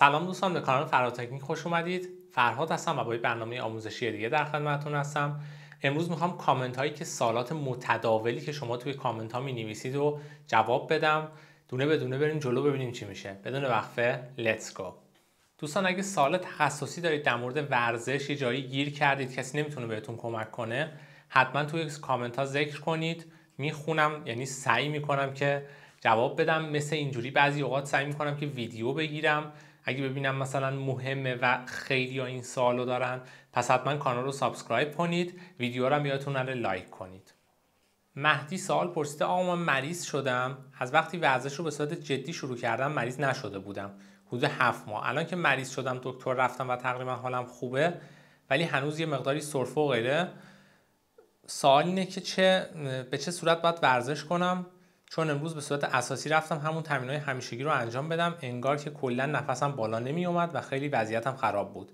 سلام دوستان به کانال فرهاد تکنیک خوش اومدید فرهاد هستم و با برنامه آموزشی دیگه در خدمتتون هستم امروز میخوام کامنت هایی که سالات متداولی که شما توی کامنت ها می نویسید و جواب بدم دونه به دونه بریم جلو ببینیم چی میشه بدون وقفه let's go دوستان اگه سالت تخصصی دارید در مورد ورزش یه جایی گیر کردید کسی نمیتونه بهتون کمک کنه حتما توی کامنت ها ذکر کنید میخونم یعنی سعی میکنم که جواب بدم مثل اینجوری بعضی اوقات سعی میکنم که ویدیو بگیرم اگه ببینم مثلا مهمه و خیلی ها این سوالو دارن پس حتما کانال رو سابسکرایب کنید ویدیو رو هم یادتون لایک کنید مهدی سال پرسیده آقا من مریض شدم از وقتی ورزش رو به صورت جدی شروع کردم مریض نشده بودم حدود هفت ماه الان که مریض شدم دکتر رفتم و تقریبا حالم خوبه ولی هنوز یه مقداری سرفه و غیره سوال اینه که چه به چه صورت باید ورزش کنم چون امروز به صورت اساسی رفتم همون تمرینای همیشگی رو انجام بدم انگار که کلا نفسم بالا نمی اومد و خیلی وضعیتم خراب بود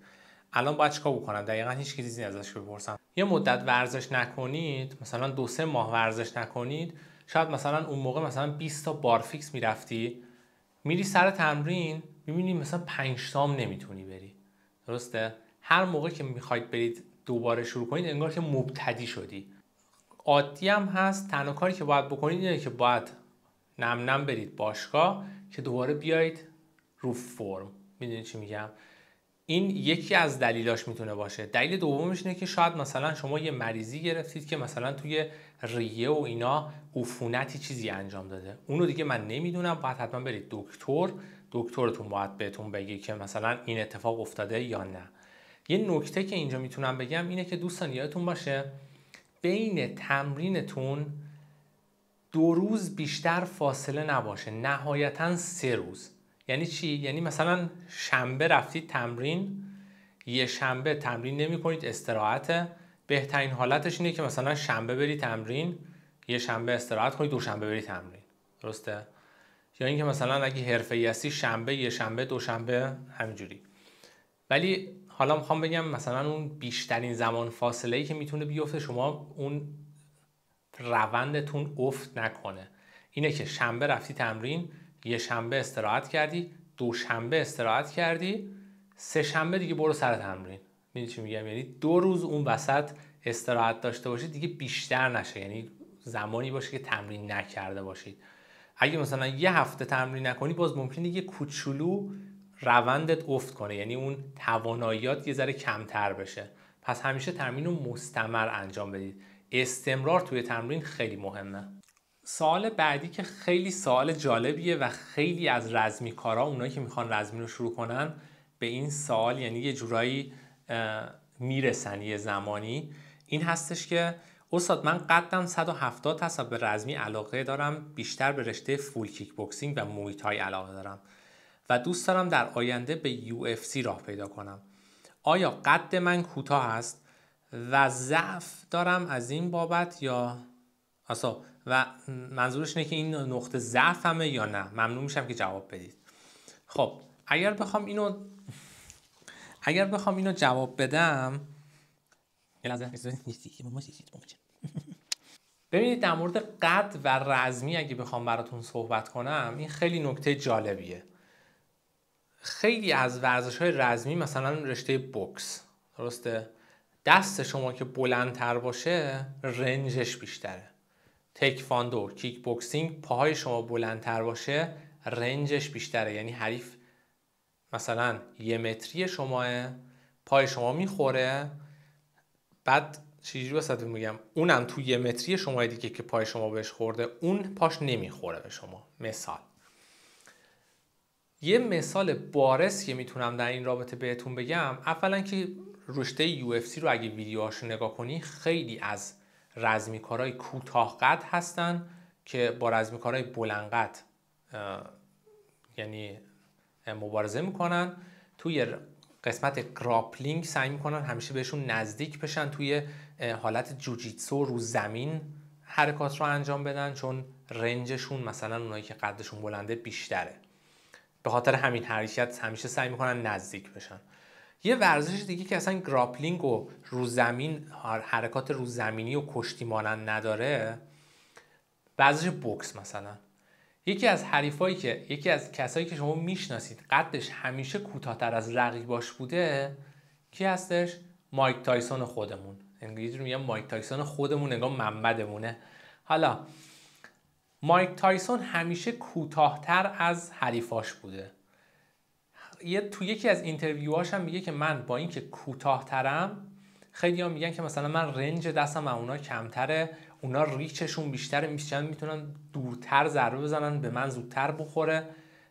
الان باید چیکار بکنم دقیقا هیچ چیزی ازش بپرسم یه مدت ورزش نکنید مثلا دو سه ماه ورزش نکنید شاید مثلا اون موقع مثلا 20 تا بار فیکس میرفتی میری سر تمرین میبینی مثلا 5 نمیتونی بری درسته هر موقع که میخواید برید دوباره شروع کنید انگار که مبتدی شدی عادی هم هست تنها کاری که باید بکنید اینه که باید نم نم برید باشگاه که دوباره بیایید رو فرم میدونید چی میگم این یکی از دلیلاش میتونه باشه دلیل دومش اینه که شاید مثلا شما یه مریضی گرفتید که مثلا توی ریه و اینا عفونتی چیزی انجام داده اونو دیگه من نمیدونم باید حتما برید دکتر دکترتون باید بهتون بگه که مثلا این اتفاق افتاده یا نه یه نکته که اینجا میتونم بگم اینه که دوستان یادتون باشه بین تمرینتون دو روز بیشتر فاصله نباشه نهایتا سه روز یعنی چی؟ یعنی مثلا شنبه رفتید تمرین یه شنبه تمرین نمی کنید استراحت بهترین حالتش اینه که مثلا شنبه بری تمرین یه شنبه استراحت دو شنبه بری تمرین درسته یا اینکه مثلا اگه حرفه‌ای هستی شنبه یه شنبه شنبه همینجوری ولی حالا میخوام بگم مثلا اون بیشترین زمان فاصله ای که میتونه بیفته شما اون روندتون افت نکنه اینه که شنبه رفتی تمرین یه شنبه استراحت کردی دو شنبه استراحت کردی سه شنبه دیگه برو سر تمرین میدونی چی میگم یعنی دو روز اون وسط استراحت داشته باشید دیگه بیشتر نشه یعنی زمانی باشه که تمرین نکرده باشید اگه مثلا یه هفته تمرین نکنی باز ممکنه یه کوچولو روندت افت کنه یعنی اون تواناییات یه ذره کمتر بشه پس همیشه تمرین رو مستمر انجام بدید استمرار توی تمرین خیلی مهمه سوال بعدی که خیلی سوال جالبیه و خیلی از رزمی اونایی که میخوان رزمی رو شروع کنن به این سال یعنی یه جورایی میرسن یه زمانی این هستش که استاد من قدم 170 هست به رزمی علاقه دارم بیشتر به رشته فول کیک بوکسینگ و مویتای علاقه دارم و دوست دارم در آینده به UFC راه پیدا کنم آیا قد من کوتاه است و ضعف دارم از این بابت یا اصلا و منظورش اینه که این نقطه همه یا نه ممنون میشم که جواب بدید خب اگر بخوام اینو اگر بخوام اینو جواب بدم ببینید در مورد قد و رزمی اگه بخوام براتون صحبت کنم این خیلی نکته جالبیه خیلی از ورزش های رزمی مثلا رشته بوکس درسته دست شما که بلندتر باشه رنجش بیشتره تک فاندو کیک بوکسینگ پاهای شما بلندتر باشه رنجش بیشتره یعنی حریف مثلا یه متری شماه پای شما میخوره بعد چیزی رو میگم اونم تو یه متری شما دیگه که پای شما بهش خورده اون پاش نمیخوره به شما مثال یه مثال بارس که میتونم در این رابطه بهتون بگم اولا که رشته سی رو اگه ویدیوهاش رو نگاه کنی خیلی از رزمیکارای کوتاه قد هستن که با رزمیکارای بلند قد یعنی مبارزه میکنن توی قسمت گراپلینگ سعی میکنن همیشه بهشون نزدیک بشن توی حالت جوجیتسو رو زمین حرکات رو انجام بدن چون رنجشون مثلا اونایی که قدشون بلنده بیشتره به خاطر همین حرکت همیشه سعی میکنن نزدیک بشن یه ورزش دیگه که اصلا گراپلینگ و رو زمین حرکات رو زمینی و کشتی مانند نداره ورزش بوکس مثلا یکی از حریفایی که یکی از کسایی که شما میشناسید قدش همیشه کوتاهتر از رقیباش بوده کی هستش مایک تایسون خودمون انگلیسی رو میگم مایک تایسون خودمون نگاه منبدمونه حالا مایک تایسون همیشه کوتاهتر از حریفاش بوده یه تو یکی از اینترویوهاش هم میگه که من با اینکه کوتاهترم خیلی میگن که مثلا من رنج دستم و اونا کمتره اونا ریچشون بیشتره میشن میتونن دورتر ضربه بزنن به من زودتر بخوره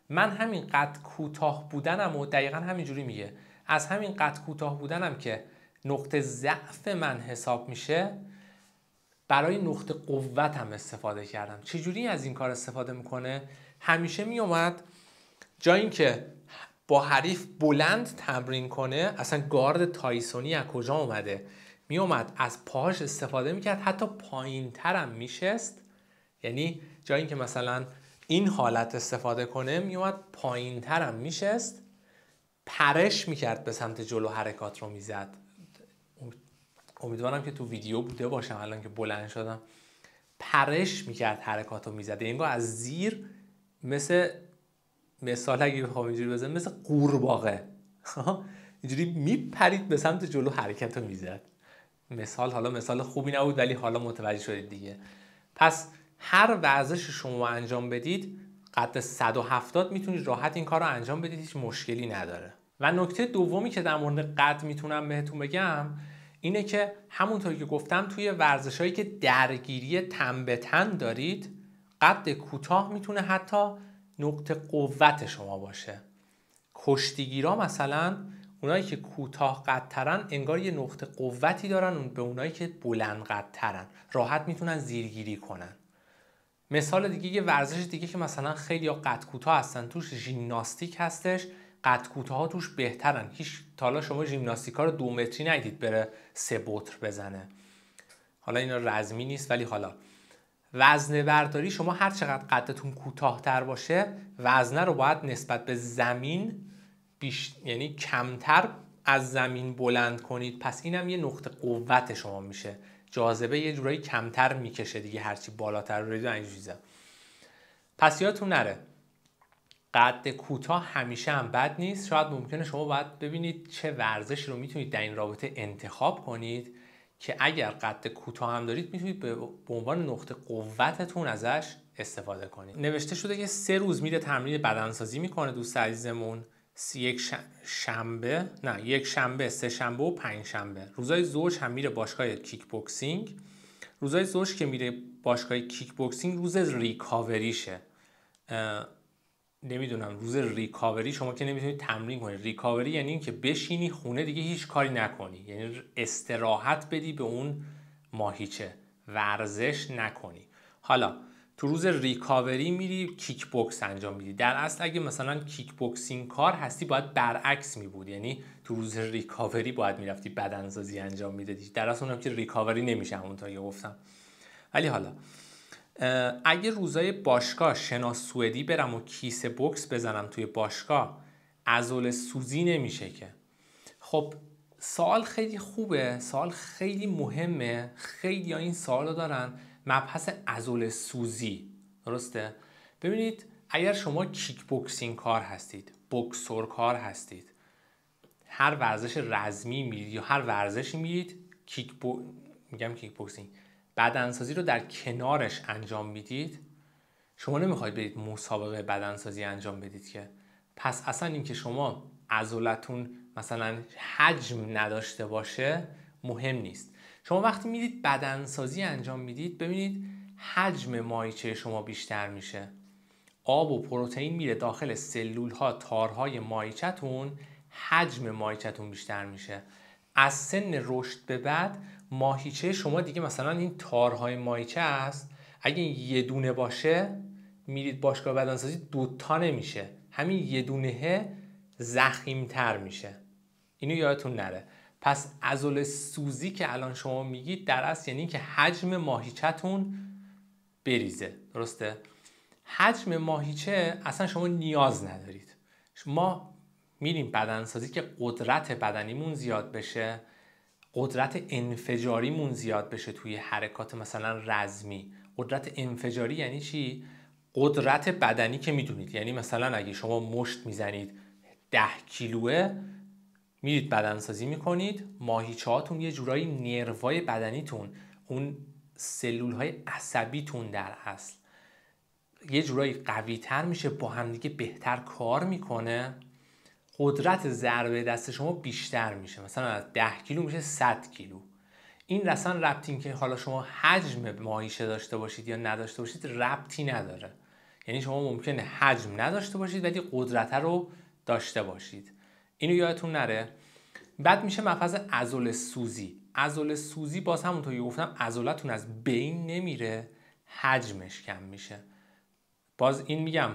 من همین قد کوتاه بودنم و دقیقا همینجوری میگه از همین قد کوتاه بودنم که نقطه ضعف من حساب میشه برای نقطه قوت هم استفاده کردم چجوری از این کار استفاده میکنه همیشه میومد جایی که با حریف بلند تمرین کنه اصلا گارد تایسونی از کجا اومده میومد از پاهاش استفاده میکرد حتی پایین ترم میشست یعنی جایی که مثلا این حالت استفاده کنه میومد پایین ترم میشست پرش میکرد به سمت جلو حرکات رو میزد امیدوارم که تو ویدیو بوده باشم الان که بلند شدم پرش میکرد حرکاتو میزد یعنی از زیر مثل مثال اگه بخوام اینجوری بزنم مثل قورباغه اینجوری میپرید به سمت جلو حرکتو میزد مثال حالا مثال خوبی نبود ولی حالا متوجه شدید دیگه پس هر ورزش شما انجام بدید قد 170 میتونید راحت این کار رو انجام بدید هیچ مشکلی نداره و نکته دومی که در مورد قد میتونم بهتون بگم اینه که همونطور که گفتم توی ورزش هایی که درگیری تن به تن دارید قد کوتاه میتونه حتی نقطه قوت شما باشه کشتیگیرا مثلا اونایی که کوتاه ترن انگار یه نقطه قوتی دارن به اونایی که بلند ترن راحت میتونن زیرگیری کنن مثال دیگه یه ورزش دیگه که مثلا خیلی قد کوتاه هستن توش ژیمناستیک هستش قد کوتاه توش بهترن هیچ تالا شما ژیمناستیکا رو دو متری ندید بره سه بطر بزنه حالا اینا رزمی نیست ولی حالا وزن برداری شما هر چقدر قدتون کوتاهتر باشه وزنه رو باید نسبت به زمین بیش... یعنی کمتر از زمین بلند کنید پس اینم یه نقطه قوت شما میشه جاذبه یه جورایی کمتر میکشه دیگه هرچی بالاتر رو اینجوری پس یادتون نره قد کوتاه همیشه هم بد نیست شاید ممکنه شما باید ببینید چه ورزشی رو میتونید در این رابطه انتخاب کنید که اگر قد کوتاه هم دارید میتونید به عنوان نقطه قوتتون ازش استفاده کنید نوشته شده که سه روز میره تمرین بدنسازی میکنه دوست عزیزمون یک شنبه نه یک شنبه سه شنبه و پنج شنبه روزای زوج هم میره باشگاه کیک بوکسینگ روزای زوج که میره باشگاه کیک بوکسینگ روز ریکاوریشه نمیدونم روز ریکاوری شما که نمیتونید تمرین کنید ریکاوری یعنی اینکه بشینی خونه دیگه هیچ کاری نکنی یعنی استراحت بدی به اون ماهیچه ورزش نکنی حالا تو روز ریکاوری میری کیک بوکس انجام میدی در اصل اگه مثلا کیک بوکسینگ کار هستی باید برعکس میبود یعنی تو روز ریکاوری باید میرفتی بدنسازی انجام میدادی در اصل اونم که ریکاوری نمیشه همونطور که گفتم ولی حالا اگه روزای باشگاه شنا سوئدی برم و کیسه بکس بزنم توی باشگاه ازول سوزی نمیشه که خب سال خیلی خوبه سال خیلی مهمه خیلی ها این سال رو دارن مبحث ازول سوزی درسته ببینید اگر شما کیک بوکسینگ کار هستید بوکسور کار هستید هر ورزش رزمی میرید یا هر ورزشی میرید کیک بو... میگم کیک بوکسینگ بدنسازی رو در کنارش انجام میدید شما نمیخواید برید مسابقه بدنسازی انجام بدید که پس اصلا اینکه شما عضلتون مثلا حجم نداشته باشه مهم نیست شما وقتی میدید بدنسازی انجام میدید ببینید حجم مایچه شما بیشتر میشه آب و پروتئین میره داخل سلول ها تارهای مایچتون حجم مایچتون بیشتر میشه از سن رشد به بعد ماهیچه شما دیگه مثلا این تارهای ماهیچه است اگه یه دونه باشه میرید باشگاه بدنسازی دوتا نمیشه همین یه دونه زخیم تر میشه اینو یادتون نره پس عضل سوزی که الان شما میگید در اصل یعنی که حجم ماهیچهتون بریزه درسته حجم ماهیچه اصلا شما نیاز ندارید ما میریم بدنسازی که قدرت بدنیمون زیاد بشه قدرت انفجاریمون زیاد بشه توی حرکات مثلا رزمی قدرت انفجاری یعنی چی قدرت بدنی که میدونید یعنی مثلا اگه شما مشت میزنید ده کیلوه میرید بدنسازی میکنید ماهیچهاتون یه جورایی نروای بدنیتون اون سلول های عصبیتون در اصل یه جورایی قوی تر میشه با همدیگه بهتر کار میکنه قدرت ضربه دست شما بیشتر میشه مثلا از 10 کیلو میشه 100 کیلو این رسان ربطی که حالا شما حجم ماهیشه داشته باشید یا نداشته باشید ربطی نداره یعنی شما ممکنه حجم نداشته باشید ولی قدرت رو داشته باشید اینو یادتون نره بعد میشه مفاز ازول سوزی ازول سوزی باز همونطور گفتم ازولتون از بین نمیره حجمش کم میشه باز این میگم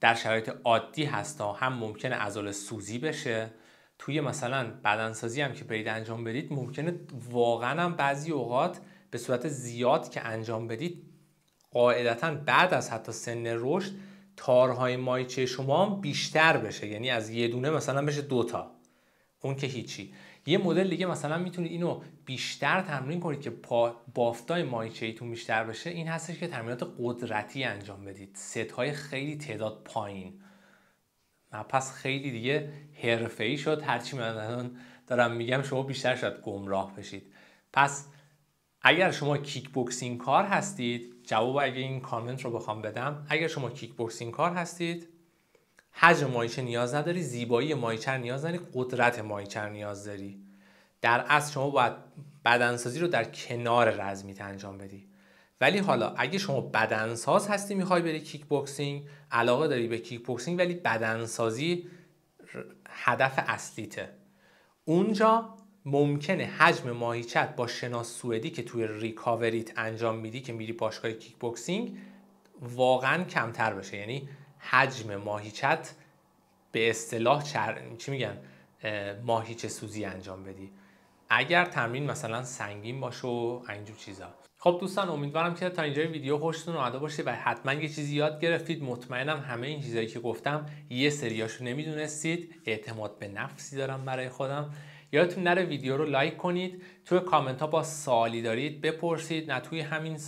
در شرایط عادی هستا هم ممکنه ازال سوزی بشه توی مثلا بدنسازی هم که برید انجام بدید ممکنه واقعا هم بعضی اوقات به صورت زیاد که انجام بدید قاعدتا بعد از حتی سن رشد تارهای مایچه شما هم بیشتر بشه یعنی از یه دونه مثلا بشه دوتا اون که هیچی یه مدل دیگه مثلا میتونید اینو بیشتر تمرین کنید که پا بافتای مایچهیتون بیشتر بشه این هستش که تمرینات قدرتی انجام بدید ست های خیلی تعداد پایین پس خیلی دیگه حرفه‌ای شد هرچی من دارم میگم شما بیشتر شاید گمراه بشید پس اگر شما کیک بوکسینگ کار هستید جواب اگه این کامنت رو بخوام بدم اگر شما کیک بوکسینگ کار هستید حجم ماهیچه نیاز نداری زیبایی ماهیچه نیاز نداری قدرت ماهیچه نیاز داری در اصل شما باید بدنسازی رو در کنار رزمیت انجام بدی ولی حالا اگه شما بدنساز هستی میخوای بری کیک بوکسینگ علاقه داری به کیک بوکسینگ ولی بدنسازی هدف اصلیته اونجا ممکنه حجم ماهیچت با شناس سوئدی که توی ریکاوریت انجام میدی که میری باشگاه کیک بوکسینگ واقعا کمتر بشه یعنی حجم ماهیچت به اصطلاح چر... چی میگن ماهیچه سوزی انجام بدی اگر تمرین مثلا سنگین باشه و اینجور چیزا خب دوستان امیدوارم که تا اینجا ویدیو خوشتون اومده باشه و حتما یه چیزی یاد گرفتید مطمئنم همه این چیزایی که گفتم یه سریاشو نمیدونستید اعتماد به نفسی دارم برای خودم یادتون نره ویدیو رو لایک کنید توی کامنت ها با سوالی دارید بپرسید نه توی همین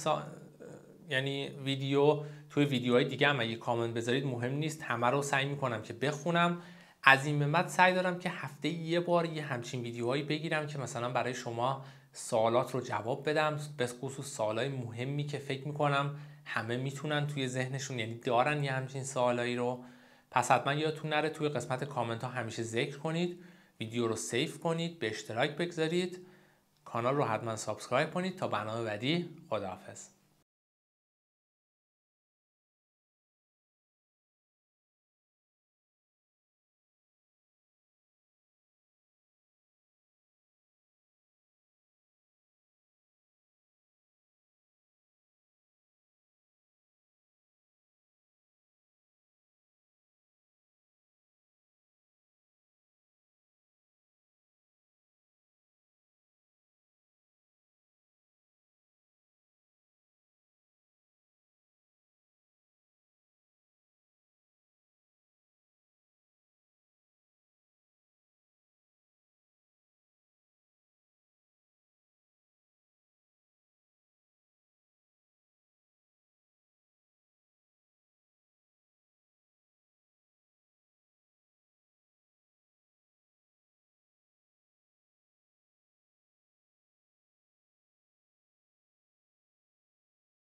یعنی ویدیو توی ویدیوهای دیگه هم اگه کامنت بذارید مهم نیست همه رو سعی میکنم که بخونم از این به بعد سعی دارم که هفته یه بار یه همچین ویدیوهایی بگیرم که مثلا برای شما سوالات رو جواب بدم به خصوص سوالای مهمی که فکر میکنم همه میتونن توی ذهنشون یعنی دارن یه همچین سوالایی رو پس حتما یادتون نره توی قسمت کامنت ها همیشه ذکر کنید ویدیو رو سیف کنید به اشتراک بگذارید کانال رو حتما سابسکرایب کنید تا برنامه بعدی خداحافظ